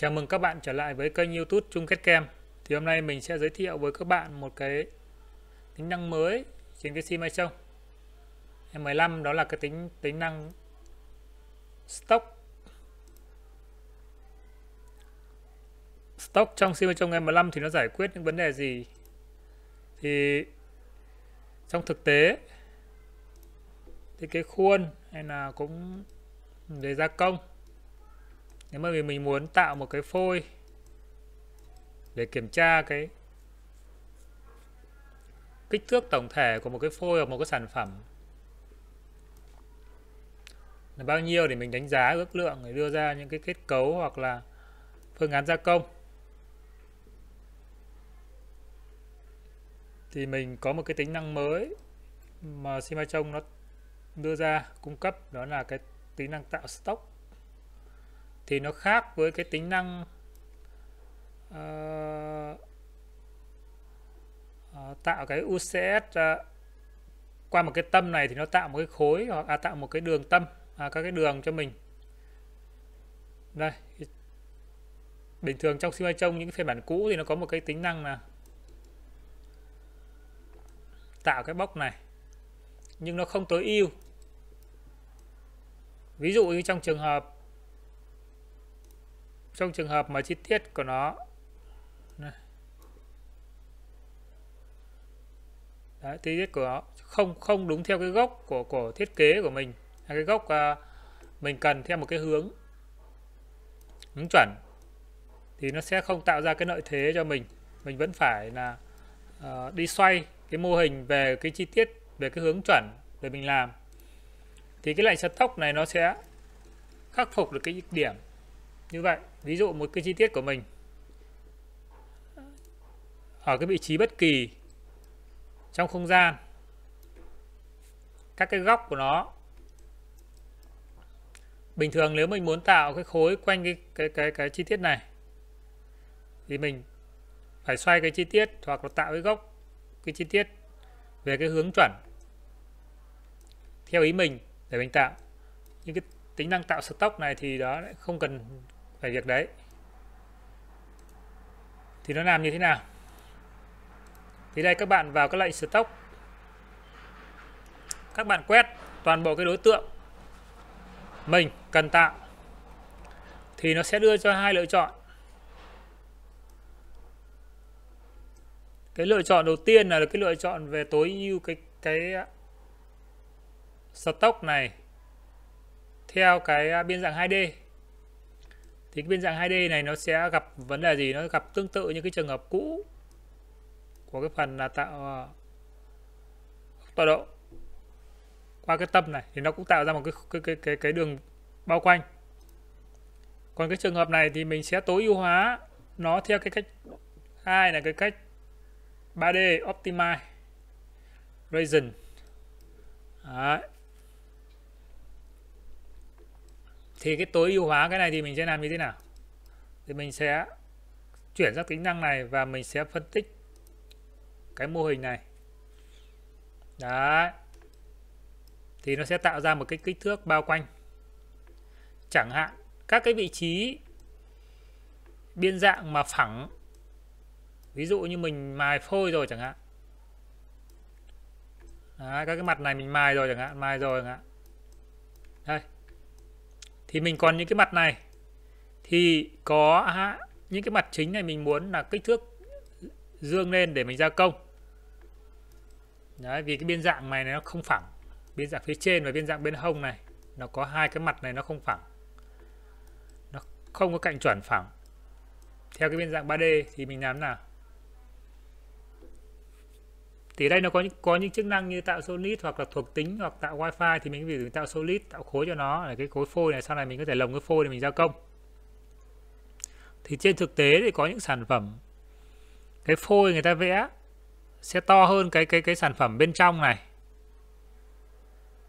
Chào mừng các bạn trở lại với kênh youtube Chung Kết Kem Thì hôm nay mình sẽ giới thiệu với các bạn một cái tính năng mới trên cái sim iShow M15 đó là cái tính tính năng Stock Stock trong sim iShow M15 thì nó giải quyết những vấn đề gì Thì trong thực tế thì cái khuôn hay là cũng về gia công nếu mà mình muốn tạo một cái phôi để kiểm tra cái kích thước tổng thể của một cái phôi hoặc một cái sản phẩm là bao nhiêu để mình đánh giá ước lượng để đưa ra những cái kết cấu hoặc là phương án gia công thì mình có một cái tính năng mới mà Simachong nó đưa ra cung cấp đó là cái tính năng tạo stock thì nó khác với cái tính năng uh, uh, tạo cái UCS uh, qua một cái tâm này thì nó tạo một cái khối hoặc à, tạo một cái đường tâm à, các cái đường cho mình đây bình thường trong Sima trong những phiên bản cũ thì nó có một cái tính năng là tạo cái bốc này nhưng nó không tối ưu ví dụ như trong trường hợp trong trường hợp mà chi tiết của nó Đấy, chi tiết của nó không không đúng theo cái gốc của của thiết kế của mình hay cái gốc uh, mình cần theo một cái hướng hướng chuẩn thì nó sẽ không tạo ra cái lợi thế cho mình mình vẫn phải là uh, đi xoay cái mô hình về cái chi tiết về cái hướng chuẩn để mình làm thì cái lệnh sắt tóc này nó sẽ khắc phục được cái điểm như vậy ví dụ một cái chi tiết của mình ở cái vị trí bất kỳ trong không gian các cái góc của nó bình thường nếu mình muốn tạo cái khối quanh cái cái cái cái chi tiết này thì mình phải xoay cái chi tiết hoặc là tạo cái góc cái chi tiết về cái hướng chuẩn theo ý mình để mình tạo nhưng cái tính năng tạo stock này thì đó không cần về việc đấy thì nó làm như thế nào thì đây các bạn vào các lệnh stock các bạn quét toàn bộ cái đối tượng mình cần tạo thì nó sẽ đưa cho hai lựa chọn cái lựa chọn đầu tiên là cái lựa chọn về tối ưu cái cái stock này theo cái biên dạng 2D thì cái biên dạng 2D này nó sẽ gặp vấn đề gì nó gặp tương tự như cái trường hợp cũ của cái phần là tạo ờ, tọa độ qua cái tâm này thì nó cũng tạo ra một cái cái cái cái, cái đường bao quanh còn cái trường hợp này thì mình sẽ tối ưu hóa nó theo cái cách hai là cái cách 3D Optimize Region thì cái tối ưu hóa cái này thì mình sẽ làm như thế nào thì mình sẽ chuyển sang tính năng này và mình sẽ phân tích cái mô hình này đấy thì nó sẽ tạo ra một cái kích thước bao quanh chẳng hạn các cái vị trí biên dạng mà phẳng ví dụ như mình mài phôi rồi chẳng hạn Đấy, các cái mặt này mình mài rồi chẳng hạn mài rồi chẳng hạn đây thì mình còn những cái mặt này thì có à, những cái mặt chính này mình muốn là kích thước dương lên để mình gia công Đấy, vì cái biên dạng này nó không phẳng biên dạng phía trên và biên dạng bên hông này nó có hai cái mặt này nó không phẳng nó không có cạnh chuẩn phẳng theo cái biên dạng 3D thì mình làm nào thì đây nó có những có những chức năng như tạo solid hoặc là thuộc tính hoặc tạo wifi thì mình ví dụ tạo solid tạo khối cho nó là cái khối phôi này sau này mình có thể lồng cái phôi để mình gia công thì trên thực tế thì có những sản phẩm cái phôi người ta vẽ sẽ to hơn cái cái cái sản phẩm bên trong này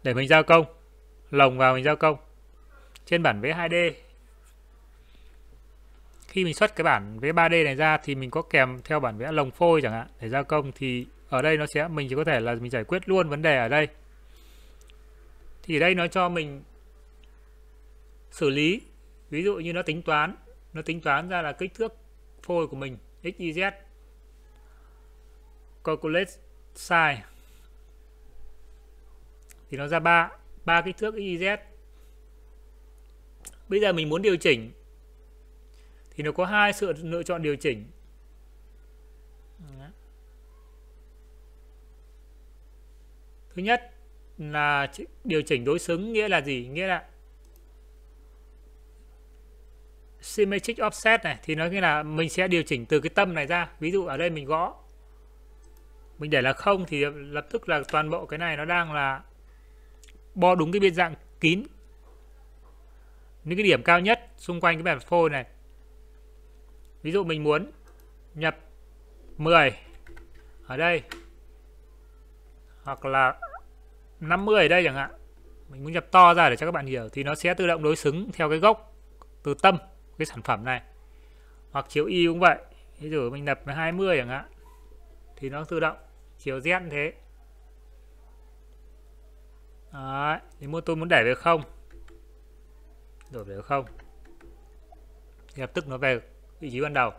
để mình gia công lồng vào mình gia công trên bản vẽ 2D khi mình xuất cái bản vẽ 3D này ra thì mình có kèm theo bản vẽ lồng phôi chẳng hạn để gia công thì ở đây nó sẽ mình chỉ có thể là mình giải quyết luôn vấn đề ở đây thì đây nó cho mình xử lý ví dụ như nó tính toán nó tính toán ra là kích thước phôi của mình x y z calculate size thì nó ra ba ba kích thước y z bây giờ mình muốn điều chỉnh thì nó có hai sự lựa chọn điều chỉnh Đó. thứ nhất là điều chỉnh đối xứng nghĩa là gì nghĩa là symmetric offset này thì nó nghĩa là mình sẽ điều chỉnh từ cái tâm này ra ví dụ ở đây mình gõ mình để là không thì lập tức là toàn bộ cái này nó đang là bo đúng cái biên dạng kín những cái điểm cao nhất xung quanh cái bản phôi này ví dụ mình muốn nhập 10 ở đây hoặc là 50 ở đây chẳng hạn mình muốn nhập to ra để cho các bạn hiểu thì nó sẽ tự động đối xứng theo cái gốc từ tâm cái sản phẩm này hoặc chiều y cũng vậy ví dụ mình nhập 20 chẳng hạn thì nó tự động chiều z như thế Đấy, nếu tôi muốn để về không đổi về không thì lập tức nó về vị trí ban đầu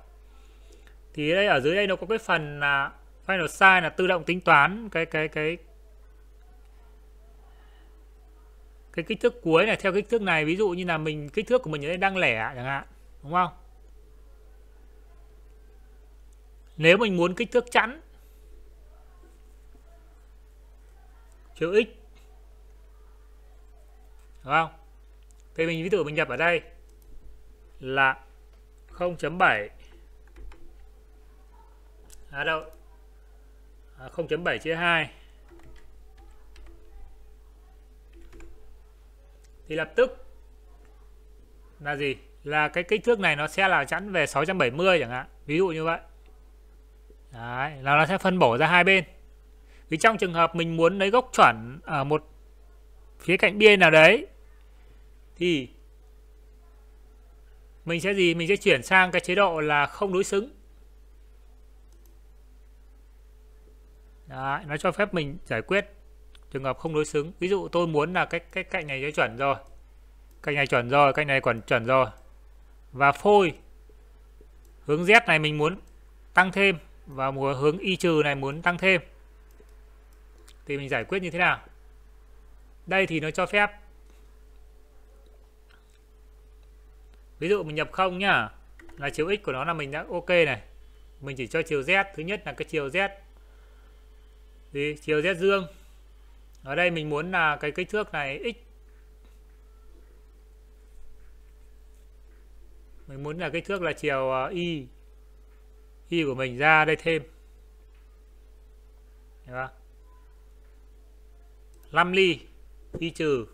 thì đây ở dưới đây nó có cái phần là final size là tự động tính toán cái cái cái cái kích thước cuối này theo kích thước này ví dụ như là mình kích thước của mình ở đây đang lẻ chẳng hạn đúng không nếu mình muốn kích thước chẵn chữ x đúng không thì mình ví dụ mình nhập ở đây là 0.7 à đâu 0.7 à, chia 2 thì lập tức là gì là cái kích thước này nó sẽ là chẵn về 670 chẳng hạn ví dụ như vậy Đấy, là nó sẽ phân bổ ra hai bên vì trong trường hợp mình muốn lấy gốc chuẩn ở một phía cạnh biên nào đấy thì mình sẽ gì mình sẽ chuyển sang cái chế độ là không đối xứng Đấy, nó cho phép mình giải quyết trường hợp không đối xứng ví dụ tôi muốn là cái cái cạnh này cho chuẩn rồi cạnh này chuẩn rồi cạnh này còn chuẩn rồi và phôi hướng z này mình muốn tăng thêm và một hướng y trừ này muốn tăng thêm thì mình giải quyết như thế nào đây thì nó cho phép ví dụ mình nhập không nhá là chiều x của nó là mình đã ok này mình chỉ cho chiều z thứ nhất là cái chiều z gì chiều z dương ở đây mình muốn là cái kích thước này x mình muốn là kích thước là chiều à, y y của mình ra đây thêm Đấy không? 5 ly y trừ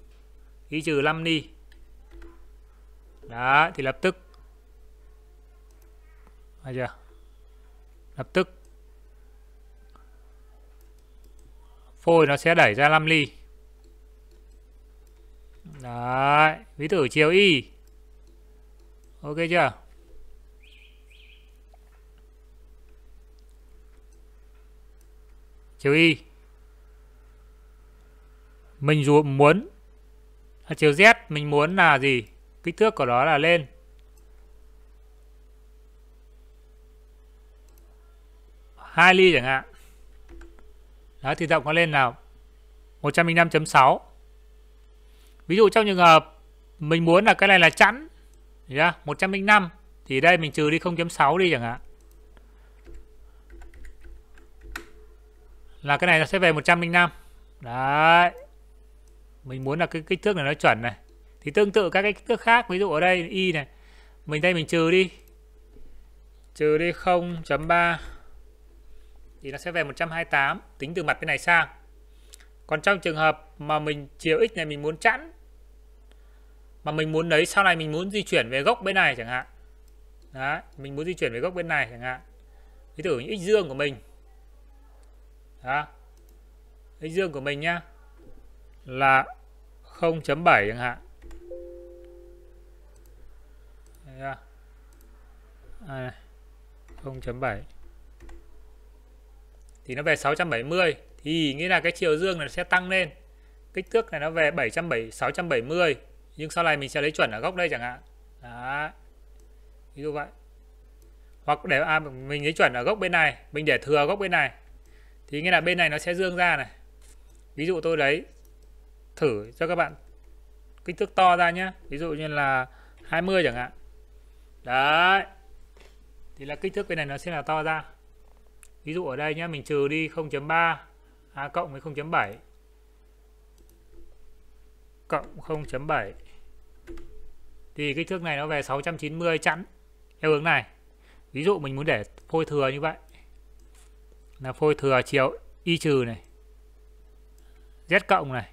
y trừ 5 ly đó thì lập tức Đấy chưa? lập tức phôi nó sẽ đẩy ra 5 ly đấy ví thử chiều y ok chưa chiều y mình dù muốn à, chiều z mình muốn là gì kích thước của nó là lên hai ly chẳng hạn đó, thì rộng nó lên là 105.6. Ví dụ trong trường hợp mình muốn là cái này là chẵn, yeah, 105 thì đây mình trừ đi 0.6 đi chẳng hạn. Là cái này nó sẽ về 105. Đấy. Mình muốn là cái kích thước này nó chuẩn này. Thì tương tự các cái kích thước khác, ví dụ ở đây y này, mình đây mình trừ đi. Trừ đi 0.3 thì nó sẽ về 128 tính từ mặt bên này sang còn trong trường hợp mà mình chiều x này mình muốn chẵn mà mình muốn lấy sau này mình muốn di chuyển về gốc bên này chẳng hạn Đấy, mình muốn di chuyển về gốc bên này chẳng hạn ví dụ như x dương của mình đó x dương của mình nhá là 0.7 chẳng hạn à, 0.7 thì nó về 670 thì nghĩa là cái chiều dương này sẽ tăng lên kích thước này nó về 770 670 nhưng sau này mình sẽ lấy chuẩn ở góc đây chẳng hạn đó ví dụ vậy hoặc để à, mình lấy chuẩn ở góc bên này mình để thừa góc bên này thì nghĩa là bên này nó sẽ dương ra này ví dụ tôi lấy thử cho các bạn kích thước to ra nhé ví dụ như là 20 chẳng hạn đấy thì là kích thước bên này nó sẽ là to ra ví dụ ở đây nhé mình trừ đi 0.3 a cộng với 0.7 cộng 0.7 thì kích thước này nó về 690 chẵn theo hướng này ví dụ mình muốn để phôi thừa như vậy là phôi thừa chiều y trừ này z cộng này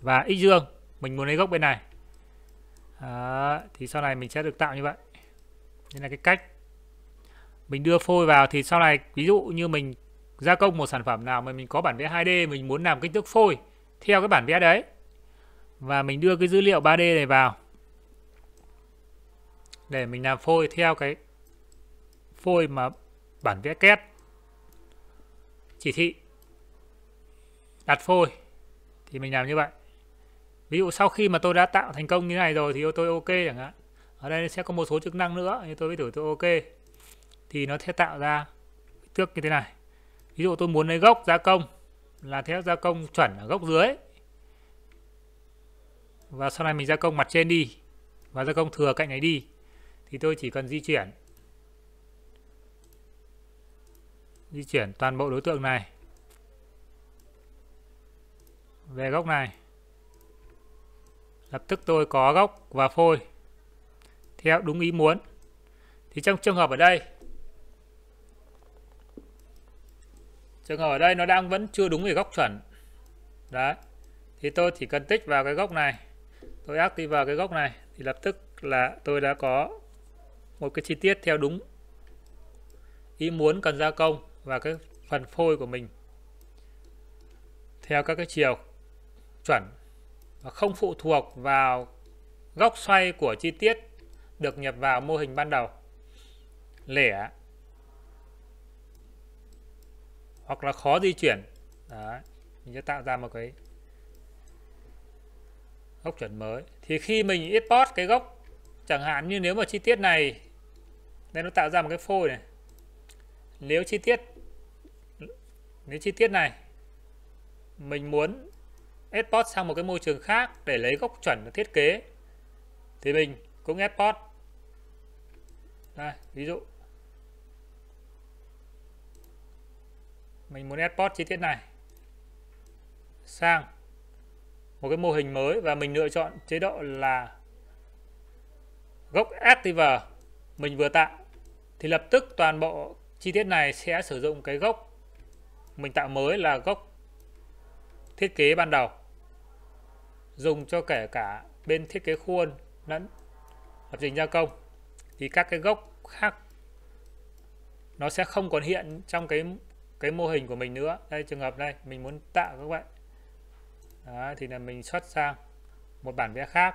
và x dương mình muốn lấy gốc bên này à, thì sau này mình sẽ được tạo như vậy nên là cái cách mình đưa phôi vào thì sau này ví dụ như mình gia công một sản phẩm nào mà mình có bản vẽ 2D mình muốn làm kích thước phôi theo cái bản vẽ đấy và mình đưa cái dữ liệu 3D này vào để mình làm phôi theo cái phôi mà bản vẽ két chỉ thị đặt phôi thì mình làm như vậy ví dụ sau khi mà tôi đã tạo thành công như này rồi thì tôi ok chẳng hạn ở đây sẽ có một số chức năng nữa như tôi mới thử tôi ok thì nó sẽ tạo ra kích thước như thế này ví dụ tôi muốn lấy gốc gia công là theo gia công chuẩn ở gốc dưới và sau này mình gia công mặt trên đi và gia công thừa cạnh này đi thì tôi chỉ cần di chuyển di chuyển toàn bộ đối tượng này về gốc này lập tức tôi có gốc và phôi theo đúng ý muốn thì trong trường hợp ở đây trường hợp ở đây nó đang vẫn chưa đúng về góc chuẩn đấy thì tôi chỉ cần tích vào cái góc này tôi ác đi vào cái góc này thì lập tức là tôi đã có một cái chi tiết theo đúng ý muốn cần gia công và cái phần phôi của mình theo các cái chiều chuẩn và không phụ thuộc vào góc xoay của chi tiết được nhập vào mô hình ban đầu lẻ hoặc là khó di chuyển Đấy. mình sẽ tạo ra một cái góc chuẩn mới thì khi mình export cái gốc chẳng hạn như nếu mà chi tiết này đây nó tạo ra một cái phôi này nếu chi tiết nếu chi tiết này mình muốn export sang một cái môi trường khác để lấy gốc chuẩn thiết kế thì mình cũng export đây, ví dụ mình muốn export chi tiết này sang một cái mô hình mới và mình lựa chọn chế độ là gốc active mình vừa tạo thì lập tức toàn bộ chi tiết này sẽ sử dụng cái gốc mình tạo mới là gốc thiết kế ban đầu dùng cho kể cả bên thiết kế khuôn lẫn lập trình gia công thì các cái gốc khác nó sẽ không còn hiện trong cái cái mô hình của mình nữa đây trường hợp đây mình muốn tạo các bạn Đó, thì là mình xuất sang một bản vẽ khác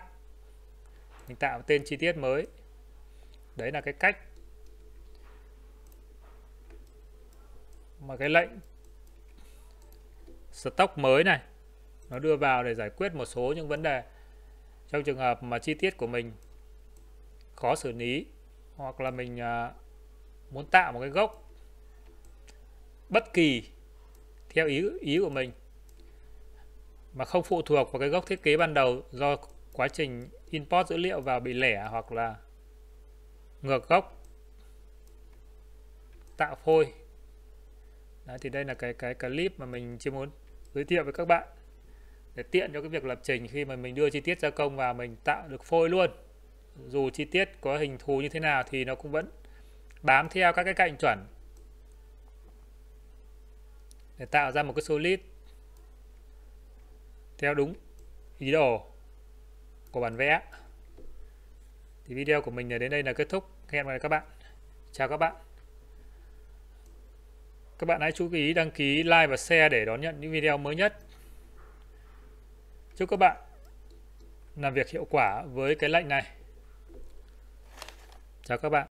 mình tạo tên chi tiết mới đấy là cái cách mà cái lệnh stock mới này nó đưa vào để giải quyết một số những vấn đề trong trường hợp mà chi tiết của mình khó xử lý hoặc là mình à, muốn tạo một cái gốc bất kỳ theo ý ý của mình mà không phụ thuộc vào cái gốc thiết kế ban đầu do quá trình import dữ liệu vào bị lẻ hoặc là ngược gốc tạo phôi Đấy, thì đây là cái cái clip mà mình chưa muốn giới thiệu với các bạn để tiện cho cái việc lập trình khi mà mình đưa chi tiết gia công và mình tạo được phôi luôn dù chi tiết có hình thù như thế nào thì nó cũng vẫn bám theo các cái cạnh chuẩn để tạo ra một cái solid theo đúng ý đồ của bản vẽ thì video của mình đến đây là kết thúc hẹn gặp lại các bạn chào các bạn các bạn hãy chú ý đăng ký like và share để đón nhận những video mới nhất chúc các bạn làm việc hiệu quả với cái lệnh này chào các bạn